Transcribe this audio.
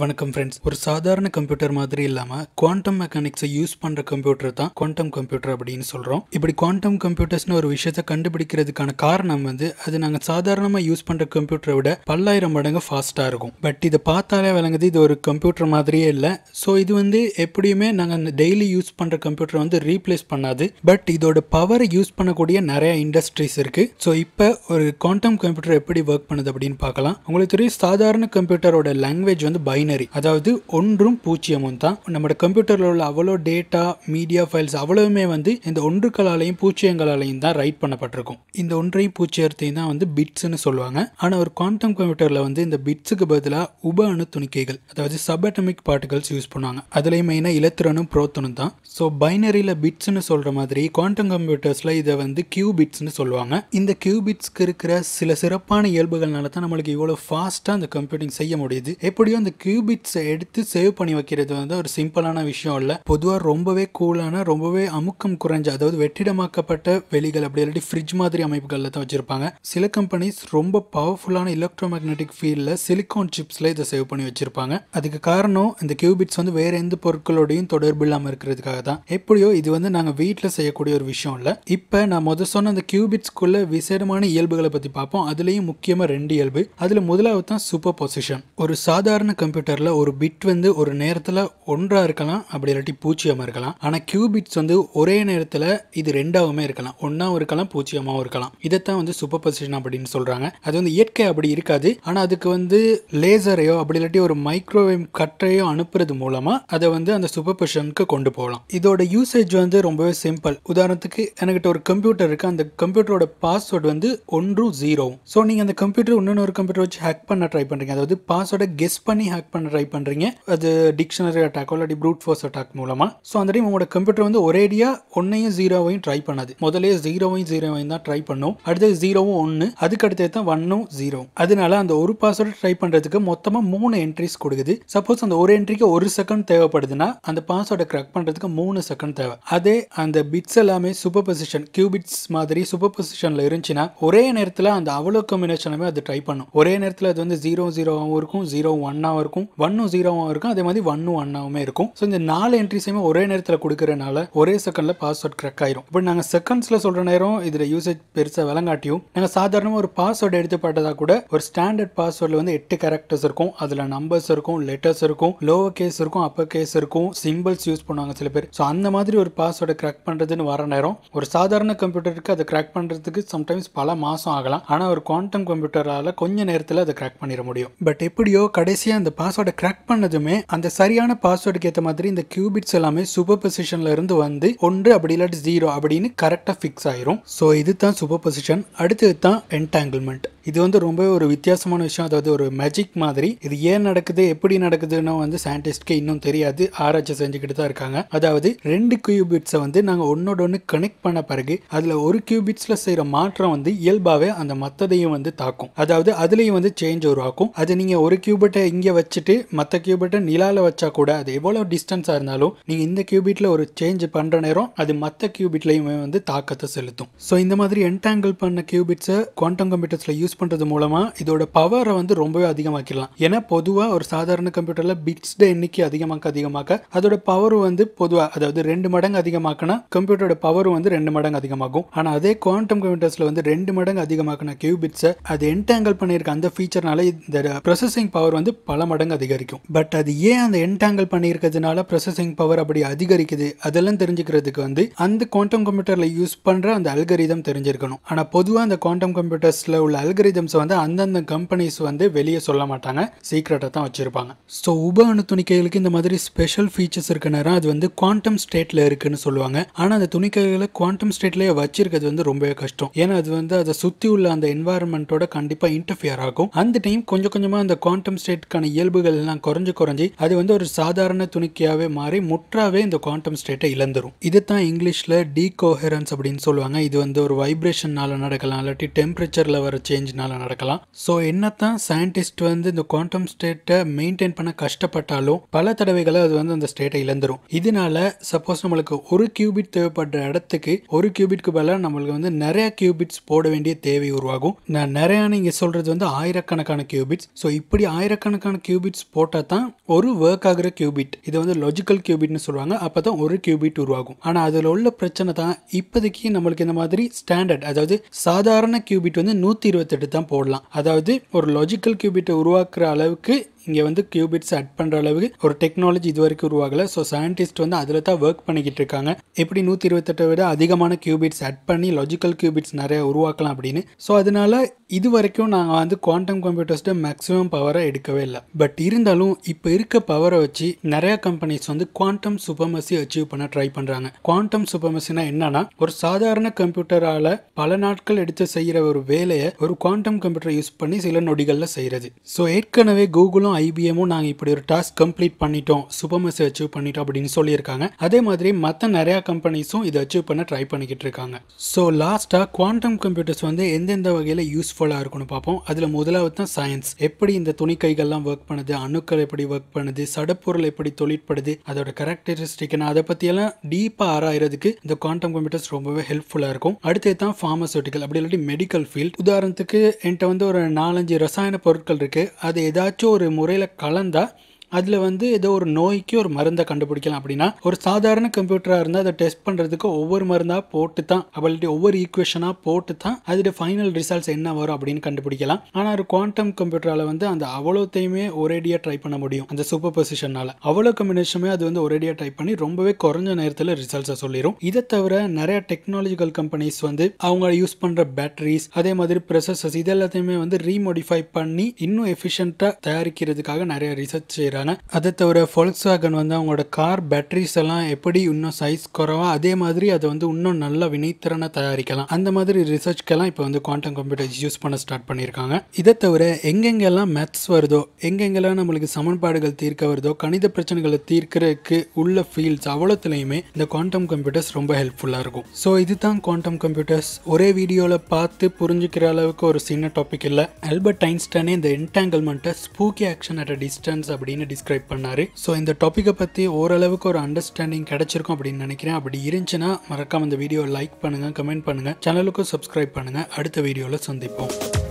வணக்கம் ஃப்ரெண்ட்ஸ் ஒரு சாதாரண கம்ப்யூட்டர் மாதிரி இல்லாமல் குவாண்டம் மெக்கானிக்ஸை யூஸ் பண்ணுற கம்ப்யூட்டர் தான் குவாண்டம் கம்ப்யூட்டர் அப்படின்னு சொல்கிறோம் இப்படி குவாண்டம் கம்ப்யூட்டர்ஸ்னு ஒரு விஷயத்தை கண்டுபிடிக்கிறதுக்கான காரணம் வந்து அது நாங்கள் சாதாரணமாக யூஸ் பண்ணுற கம்ப்யூட்டரை விட பல்லாயிரம் மடங்கு ஃபாஸ்ட்டாக இருக்கும் பட் இதை பார்த்தாலே விளங்குது இது ஒரு கம்ப்யூட்டர் மாதிரியே இல்லை ஸோ இது வந்து எப்படியுமே நாங்கள் டெய்லி யூஸ் பண்ணுற கம்ப்யூட்டரை வந்து ரீப்ளேஸ் பண்ணாது பட் இதோட பவரை யூஸ் பண்ணக்கூடிய நிறைய இண்டஸ்ட்ரீஸ் இருக்குது ஸோ இப்போ ஒரு குவாண்டம் கம்ப்யூட்டர் எப்படி ஒர்க் பண்ணுது அப்படின்னு பார்க்கலாம் உங்களுக்கு தெரியும் சாதாரண கம்ப்யூட்டரோட லாங்குவேஜ் வந்து பை பைனரி அதாவது ஒன்றும் பூஜ்ஜியமும் தான் நம்மளோட கம்ப்யூட்டரில் உள்ள அவ்வளோ டேட்டா மீடியா ஃபைல்ஸ் அவ்வளவுமே வந்து இந்த ஒன்றுக்களாலையும் பூச்சியங்களாலையும் தான் ரைட் பண்ணப்பட்டிருக்கும் இந்த ஒன்றையும் பூச்சியத்தையும் தான் வந்து பிட்ஸ்னு சொல்லுவாங்க ஆனால் ஒரு குவாண்டம் கம்ப்யூட்டரில் வந்து இந்த பிட்ஸுக்கு பதிலாக உப அணு துணிக்கைகள் அதாவது சப் அட்டமிக் பார்ட்டிகல்ஸ் யூஸ் பண்ணுவாங்க அதுலேயும் மெயினாக இலத்திரனும் புரோத்தனும் தான் ஸோ பைனரியில் பிட்ஸ்னு சொல்கிற மாதிரி குவாண்டம் கம்ப்யூட்டர்ஸில் இதை வந்து கியூ பிட்ஸ்னு சொல்லுவாங்க இந்த கியூ பிட்ஸ்க்கு இருக்கிற சில சிறப்பான இயல்புகள்னால தான் நம்மளுக்கு இவ்வளோ ஃபாஸ்ட்டாக அந்த கம்ப்யூட்டிங் செய்ய முடியுது எப்படியோ அந்த கியூ கியூபிட்ஸை எடுத்து சேவ் பண்ணி வைக்கிறது வந்து ஒரு சிம்பிளான விஷயம் இல்லை பொதுவாக ரொம்பவே கூலான ரொம்பவே அமுக்கம் குறைஞ்ச அதாவது வெற்றிடமாக்கப்பட்ட வெளிகள் அப்படி இல்லாட்டி ஃப்ரிட்ஜ் மாதிரி அமைப்புகளில் தான் வச்சுருப்பாங்க சில கம்பெனிஸ் ரொம்ப பவர்ஃபுல்லான எலக்ட்ரோ மேக்னெட்டிக் ஃபீல்டில் சிலிக்கான் சிப்ஸில் இதை சேவ் பண்ணி வச்சுருப்பாங்க அதுக்கு காரணம் இந்த கியூபிட்ஸ் வந்து வேறு எந்த பொருட்களோடையும் தொடர்பு இல்லாமல் இருக்கிறதுக்காக தான் எப்படியோ இது வந்து நாங்கள் வீட்டில் செய்யக்கூடிய ஒரு விஷயம் இல்லை இப்போ நான் முதல் சொன்ன அந்த கியூபிட்ஸ்க்குள்ள விசேடமான இயல்புகளை பற்றி பார்ப்போம் அதுலேயும் முக்கியமாக ரெண்டு இயல்பு அதில் முதலாவது தான் சூப்பர் பொசிஷன் ஒரு சாதாரண கம்பெனி கால்குலேட்டரில் ஒரு பிட் வந்து ஒரு நேரத்தில் ஒன்றாக இருக்கலாம் அப்படி இல்லாட்டி பூச்சியமாக இருக்கலாம் ஆனால் கியூபிட்ஸ் வந்து ஒரே நேரத்தில் இது ரெண்டாவும் இருக்கலாம் ஒன்றாவும் இருக்கலாம் பூச்சியமாகவும் இருக்கலாம் இதைத்தான் வந்து சூப்பர் பொசிஷன் அப்படின்னு சொல்கிறாங்க அது வந்து இயற்கை அப்படி இருக்காது ஆனால் அதுக்கு வந்து லேசரையோ அப்படி இல்லாட்டி ஒரு மைக்ரோவேவ் கட்டையோ அனுப்புறது மூலமாக அதை வந்து அந்த சூப்பர் பொசிஷனுக்கு கொண்டு போகலாம் இதோட யூசேஜ் வந்து ரொம்பவே சிம்பிள் உதாரணத்துக்கு எனக்கிட்ட ஒரு கம்ப்யூட்டர் இருக்குது அந்த கம்ப்யூட்டரோட பாஸ்வேர்டு வந்து ஒன்றும் ஜீரோவும் ஸோ நீங்கள் அந்த கம்ப்யூட்டர் இன்னொரு கம்ப்யூட்டர் வச்சு ஹேக் பண்ண ட்ரை பண்ணுறீங்க அதாவது பாஸ்வேர்டை கெஸ் பண்ணி ஹேக் அட்டாக் பண்ண ட்ரை பண்ணுறீங்க அது டிக்ஷனரி அட்டாக் இல்லாட்டி ப்ரூட் ஃபோர்ஸ் அட்டாக் மூலமாக ஸோ அந்த டைம் உங்களோட கம்ப்யூட்டர் வந்து ஒரேடியாக ஒன்னையும் ஜீரோவையும் ட்ரை பண்ணாது முதலே ஜீரோவையும் ஜீரோவையும் தான் ட்ரை பண்ணும் அடுத்தது ஜீரோவும் ஒன்று அதுக்கு அடுத்தது தான் ஒன்னும் ஜீரோ அதனால அந்த ஒரு பாஸ்வேர்டு ட்ரை பண்ணுறதுக்கு மொத்தமாக மூணு என்ட்ரிஸ் கொடுக்குது சப்போஸ் அந்த ஒரு என்ட்ரிக்கு ஒரு செகண்ட் தேவைப்படுதுன்னா அந்த பாஸ்வேர்டை கிராக் பண்ணுறதுக்கு மூணு செகண்ட் தேவை அதே அந்த பிட்ஸ் எல்லாமே சூப்பர் பொசிஷன் கியூபிட்ஸ் மாதிரி சூப்பர் பொசிஷனில் இருந்துச்சுன்னா ஒரே நேரத்தில் அந்த அவ்வளோ கம்யூனேஷனுமே அது ட்ரை பண்ணும் ஒரே நேரத்தில் அது வந்து ஜீரோ ஜீரோவாகவும் இருக்கும் ஜீரோ ஒன்னாகவும் இருக்கும் இருக்கும் ஒன்னும் ஜீரோவும் இருக்கும் அதே மாதிரி ஒன்னும் ஒன்னாவுமே இருக்கும் ஸோ இந்த நாலு என்ட்ரிஸையுமே ஒரே நேரத்தில் கொடுக்குறனால ஒரே செகண்டில் பாஸ்வேர்ட் கிராக் ஆயிரும் இப்போ நாங்கள் செகண்ட்ஸில் சொல்கிற நேரம் இதில் யூசேஜ் பெருசாக விளங்காட்டியும் நாங்கள் சாதாரணமாக ஒரு பாஸ்வேர்டு எடுத்து கூட ஒரு ஸ்டாண்டர்ட் பாஸ்வேர்டில் வந்து எட்டு கேரக்டர்ஸ் இருக்கும் அதில் நம்பர்ஸ் இருக்கும் லெட்டர்ஸ் இருக்கும் லோவர் கேஸ் இருக்கும் அப்பர் கேஸ் இருக்கும் சிம்பிள்ஸ் யூஸ் பண்ணுவாங்க சில பேர் ஸோ அந்த மாதிரி ஒரு பாஸ்வேர்டை கிராக் பண்ணுறதுன்னு வர நேரம் ஒரு சாதாரண கம்ப்யூட்டருக்கு அதை கிராக் பண்ணுறதுக்கு சம்டைம்ஸ் பல மாதம் ஆகலாம் ஆனால் ஒரு குவாண்டம் கம்ப்யூட்டரால் கொஞ்ச நேரத்தில் அதை கிராக் பண்ணிட முடியும் பட் எப்படியோ கடைசியாக அந்த பாஸ்வேர்டை கிராக் பண்ணதுமே அந்த சரியான பாஸ்வேர்டுக்கு ஏற்ற மாதிரி இந்த கியூபிட்ஸ் எல்லாமே சூப்பர் பொசிஷன்ல இருந்து வந்து ஒன்று அப்படி இல்லாட்டி ஜீரோ அப்படின்னு கரெக்டாக ஃபிக்ஸ் ஆயிரும் ஸோ இது தான் சூப்பர் பொசிஷன் அடுத்தது தான் என்டாங்கிள்மெண்ட் இது வந்து ரொம்ப ஒரு வித்தியாசமான விஷயம் அதாவது ஒரு மேஜிக் மாதிரி இது ஏன் நடக்குது எப்படி நடக்குதுன்னு வந்து சயின்டிஸ்ட்க்கு இன்னும் தெரியாது ஆராய்ச்சி செஞ்சுக்கிட்டு தான் இருக்காங்க அதாவது ரெண்டு கியூபிட்ஸை வந்து நாங்கள் ஒன்னோட ஒன்று கனெக்ட் பண்ண பிறகு அதில் ஒரு கியூபிட்ஸில் செய்கிற மாற்றம் வந்து இயல்பாகவே அந்த மற்றதையும் வந்து தாக்கும் அதாவது அதுலேயும் வந்து சேஞ்ச் உருவாக்கும் அது நீங்கள் ஒரு கியூபிட்டை இங்கே வச்சுட்டு மற்ற கியூபிட்டை நிலாவில் வச்சா கூட அது எவ்வளோ டிஸ்டன்ஸாக இருந்தாலும் நீங்கள் இந்த கியூபிட்டில் ஒரு சேஞ்ச் பண்ணுற நேரம் அது மற்ற கியூபிட்லையுமே வந்து தாக்கத்தை செலுத்தும் ஸோ இந்த மாதிரி என்டாங்கிள் பண்ண கியூபிட்ஸை குவாண்டம் கம்ப்யூட்டர்ஸில் யூஸ் பண்ணுறது மூலமாக இதோட பவரை வந்து ரொம்பவே அதிகமாக்கிடலாம் ஏன்னா பொதுவாக ஒரு சாதாரண கம்ப்யூட்டரில் பிட்ஸ்ட எண்ணிக்கை அதிகமாக்க அதிகமாக்க அதோட பவர் வந்து பொதுவாக அதாவது ரெண்டு மடங்கு அதிகமாக்கினா கம்ப்யூட்டரோட பவர் வந்து ரெண்டு மடங்கு அதிகமாகும் ஆனால் அதே குவாண்டம் கம்ப்யூட்டர்ஸில் வந்து ரெண்டு மடங்கு அதிகமாக்கின கியூபிட்ஸை அது என்டேங்கல் பண்ணியிருக்க அந்த ஃபீச்சர்னால இந்த ப்ரொசஸிங் பவர் வந்து பல மடங்கு அதிகரிக்கும் பட் அது ஏன் அந்த என்டேங்கல் பண்ணியிருக்கிறதுனால ப்ரொசஸிங் பவர் அப்படி அதிகரிக்குது அதெல்லாம் தெரிஞ்சுக்கிறதுக்கு வந்து அந்த குவாண்டம் கம்ப்யூட்டரில் யூஸ் பண்ணுற அந்த அல்கரிதம் தெரிஞ்சிருக்கணும் ஆனால் பொதுவாக அந்த குவாண்டம் கம்ப்யூட்டர்ஸில் உள்ள அல்கரி அல்கரிதம்ஸை வந்து அந்தந்த கம்பெனிஸ் வந்து வெளியே சொல்ல மாட்டாங்க சீக்ரெட்டை தான் வச்சிருப்பாங்க ஸோ உப அணு துணிக்கைகளுக்கு இந்த மாதிரி ஸ்பெஷல் ஃபீச்சர்ஸ் இருக்கு நேரம் அது வந்து குவாண்டம் ஸ்டேட்ல இருக்குன்னு சொல்லுவாங்க ஆனால் அந்த துணிக்கைகளை குவாண்டம் ஸ்டேட்லேயே வச்சிருக்கிறது வந்து ரொம்பவே கஷ்டம் ஏன்னா அது வந்து அதை சுற்றி உள்ள அந்த என்வாயன்மெண்ட்டோட கண்டிப்பாக இன்டர்ஃபியர் ஆகும் அந்த டைம் கொஞ்சம் கொஞ்சமாக அந்த குவாண்டம் ஸ்டேட்டுக்கான இயல்புகள் எல்லாம் குறைஞ்சு குறைஞ்சி அது வந்து ஒரு சாதாரண துணிக்கையாகவே மாறி முற்றாவே இந்த குவாண்டம் ஸ்டேட்டை இழந்துரும் இதுதான் இங்கிலீஷில் டீ கோஹரன்ஸ் அப்படின்னு சொல்லுவாங்க இது வந்து ஒரு வைப்ரேஷன்னால நடக்கலாம் இல்லாட்டி டெம்பரேச்சரில் வர சேஞ்ச் டெக்னாலஜினால் நடக்கலாம் ஸோ என்னத்தான் சயின்டிஸ்ட் வந்து இந்த குவாண்டம் ஸ்டேட்டை மெயின்டைன் பண்ண கஷ்டப்பட்டாலும் பல தடவைகளை அது வந்து அந்த ஸ்டேட்டை இழந்துடும் இதனால சப்போஸ் நம்மளுக்கு ஒரு கியூபிட் தேவைப்படுற இடத்துக்கு ஒரு கியூபிட்க்கு பதிலாக நம்மளுக்கு வந்து நிறைய கியூபிட்ஸ் போட வேண்டிய தேவை உருவாகும் நான் நிறையா நீங்கள் சொல்கிறது வந்து ஆயிரக்கணக்கான கியூபிட்ஸ் ஸோ இப்படி ஆயிரக்கணக்கான கியூபிட்ஸ் போட்டால் தான் ஒரு ஒர்க் ஆகிற கியூபிட் இது வந்து லாஜிக்கல் கியூபிட்னு சொல்லுவாங்க அப்போ தான் ஒரு கியூபிட் உருவாகும் ஆனால் அதில் உள்ள பிரச்சனை தான் இப்போதைக்கு நம்மளுக்கு இந்த மாதிரி ஸ்டாண்டர்ட் அதாவது சாதாரண கியூபிட் வந்து நூற்றி இருபத்தெட்டு தான் போடலாம் அதாவது ஒரு லாஜிக்கல் கியூபிட்டை உருவாக்குற அளவுக்கு இங்கே வந்து கியூபிட்ஸ் அட் பண்ணுற அளவுக்கு ஒரு டெக்னாலஜி இது வரைக்கும் உருவாகலை ஸோ சயின்டிஸ்ட் வந்து அதில் தான் ஒர்க் பண்ணிக்கிட்டு இருக்காங்க எப்படி நூற்றி இருபத்தெட்டை விட அதிகமான கியூபிட்ஸ் அட் பண்ணி லாஜிக்கல் கியூபிட்ஸ் நிறைய உருவாக்கலாம் அப்படின்னு ஸோ அதனால இது வரைக்கும் நாங்கள் வந்து குவாண்டம் கம்ப்யூட்டர்ஸ்ட மேக்ஸிமம் பவரை எடுக்கவே இல்லை பட் இருந்தாலும் இப்போ இருக்க பவரை வச்சு நிறைய கம்பெனிஸ் வந்து குவாண்டம் சூப்பர்மசி அச்சீவ் பண்ண ட்ரை பண்ணுறாங்க குவாண்டம் சூப்பர்மசினா என்னன்னா ஒரு சாதாரண கம்ப்யூட்டரால் பல நாட்கள் எடுத்து செய்கிற ஒரு வேலையை ஒரு குவாண்டம் கம்ப்யூட்டர் யூஸ் பண்ணி சில நொடிகளில் செய்கிறது ஸோ ஏற்கனவே கூகுளும் ஐபிஎம்மும் நாங்கள் இப்படி ஒரு டாஸ்க் கம்ப்ளீட் பண்ணிட்டோம் சூப்பர் மெஸ் அச்சீவ் பண்ணிட்டோம் அப்படின்னு சொல்லியிருக்காங்க அதே மாதிரி மற்ற நிறையா கம்பெனிஸும் இதை அச்சீவ் பண்ண ட்ரை பண்ணிக்கிட்டு இருக்காங்க ஸோ லாஸ்ட்டாக குவாண்டம் கம்ப்யூட்டர்ஸ் வந்து எந்தெந்த வகையில் யூஸ்ஃபுல்லாக இருக்கும்னு பார்ப்போம் அதில் முதலாவது தான் சயின்ஸ் எப்படி இந்த துணி கைகள்லாம் ஒர்க் பண்ணுது அணுக்கள் எப்படி ஒர்க் பண்ணுது சடப்பொருள் எப்படி தொழிற்படுது அதோட கேரக்டரிஸ்டிக் அதை பற்றியெல்லாம் டீப்பாக ஆராயிறதுக்கு இந்த குவாண்டம் கம்ப்யூட்டர்ஸ் ரொம்பவே ஹெல்ப்ஃபுல்லாக இருக்கும் அடுத்தது தான் ஃபார்மசூட்டிக்கல் அப்படி இல்லாட்டி மெடிக்கல் ஃபீல்ட் உதாரணத்துக்கு என்கிட்ட வந்து ஒரு நாலஞ்சு ரசாயன பொருட்கள் இருக்குது அது ஏதாச்சும் ஒரு முறையில் கலந்தால் அதில் வந்து ஏதோ ஒரு நோய்க்கு ஒரு மருந்தை கண்டுபிடிக்கலாம் அப்படின்னா ஒரு சாதாரண கம்ப்யூட்டராக இருந்தால் அதை டெஸ்ட் பண்ணுறதுக்கு ஒவ்வொரு மருந்தாக போட்டு தான் அவள்கிட்ட ஒவ்வொரு ஈக்குவேஷனாக போட்டு தான் அதோட ஃபைனல் ரிசல்ட்ஸ் என்ன வரும் அப்படின்னு கண்டுபிடிக்கலாம் ஆனால் ஒரு குவாண்டம் கம்ப்யூட்டரால் வந்து அந்த அவ்வளோத்தையுமே ஒரேடியாக ட்ரை பண்ண முடியும் அந்த சூப்பர் பொசிஷனால் அவ்வளோ கம்பினேஷனுமே அது வந்து ஒரேடியாக ட்ரை பண்ணி ரொம்பவே குறைஞ்ச நேரத்தில் ரிசல்ட்ஸை சொல்லிடும் இதை தவிர நிறைய டெக்னாலஜிக்கல் கம்பெனிஸ் வந்து அவங்க யூஸ் பண்ணுற பேட்டரிஸ் அதே மாதிரி ப்ரொசஸஸ் இது எல்லாத்தையுமே வந்து ரீமோடிஃபை பண்ணி இன்னும் எஃபிஷியண்ட்டாக தயாரிக்கிறதுக்காக நிறைய ரிசர்ச் செய்கிறாங்க பண்ணியிருக்காங்க அதை தவிர ஃபோல்ஸ் வேகன் வந்து அவங்களோட கார் பேட்டரிஸ் எல்லாம் எப்படி இன்னும் சைஸ் குறவா அதே மாதிரி அதை வந்து இன்னும் நல்ல வினைத்திறனை தயாரிக்கலாம் அந்த மாதிரி ரிசர்ச்க்கெல்லாம் இப்போ வந்து குவாண்டம் கம்ப்யூட்டர்ஸ் யூஸ் பண்ண ஸ்டார்ட் பண்ணியிருக்காங்க இதை தவிர எங்கெங்கெல்லாம் மேத்ஸ் வருதோ எங்கெங்கெல்லாம் நம்மளுக்கு சமன்பாடுகள் தீர்க்க வருதோ கணித பிரச்சனைகளை தீர்க்கிறதுக்கு உள்ள ஃபீல்ட்ஸ் அவ்வளோத்துலையுமே இந்த குவாண்டம் கம்ப்யூட்டர்ஸ் ரொம்ப ஹெல்ப்ஃபுல்லாக இருக்கும் ஸோ இதுதான் குவாண்டம் கம்ப்யூட்டர்ஸ் ஒரே வீடியோவில் பார்த்து புரிஞ்சுக்கிற அளவுக்கு ஒரு சின்ன டாபிக் இல்லை அல்பர்ட் ஐன்ஸ்டைனே இந்த என்டாங்கிள்மெண்ட்டை spooky action at a distance அப்படின்னு டிஸ்கிரைப் பண்ணார் ஸோ இந்த டாப்பிக்கை பற்றி ஓரளவுக்கு ஒரு அண்டர்ஸ்டாண்டிங் கிடைச்சிருக்கும் அப்படின்னு நினைக்கிறேன் அப்படி இருந்துச்சுன்னா மறக்காம இந்த வீடியோ லைக் பண்ணுங்கள் கமெண்ட் பண்ணுங்கள் சேனலுக்கும் சப்ஸ்கிரைப் பண்ணுங்கள் அடுத்த வீடியோவில் சந்திப்போம்